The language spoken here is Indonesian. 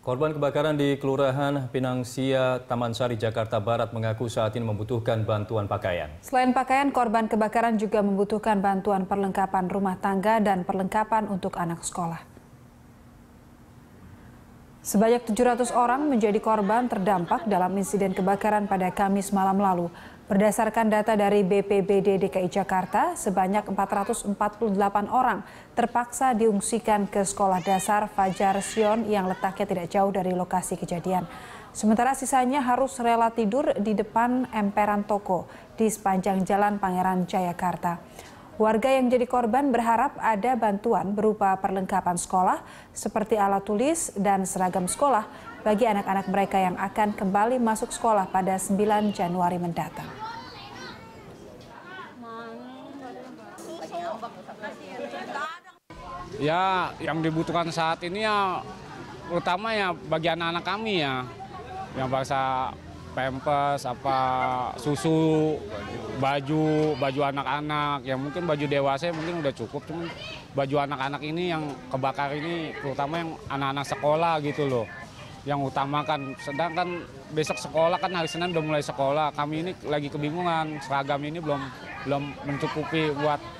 Korban kebakaran di Kelurahan Pinangsia, Taman Sari, Jakarta Barat mengaku saat ini membutuhkan bantuan pakaian. Selain pakaian, korban kebakaran juga membutuhkan bantuan perlengkapan rumah tangga dan perlengkapan untuk anak sekolah. Sebanyak 700 orang menjadi korban terdampak dalam insiden kebakaran pada Kamis malam lalu. Berdasarkan data dari BPBD DKI Jakarta, sebanyak 448 orang terpaksa diungsikan ke sekolah dasar Fajar Sion yang letaknya tidak jauh dari lokasi kejadian. Sementara sisanya harus rela tidur di depan emperan toko di sepanjang jalan Pangeran Jayakarta. Warga yang jadi korban berharap ada bantuan berupa perlengkapan sekolah seperti alat tulis dan seragam sekolah bagi anak-anak mereka yang akan kembali masuk sekolah pada 9 Januari mendatang. Ya, yang dibutuhkan saat ini ya terutama ya bagi anak-anak kami ya yang bahasa pempes apa susu baju baju anak-anak yang mungkin baju dewasa mungkin udah cukup cuman baju anak-anak ini yang kebakar ini terutama yang anak-anak sekolah gitu loh yang utamakan sedangkan besok sekolah kan hari Senin udah mulai sekolah kami ini lagi kebingungan seragam ini belum belum mencukupi buat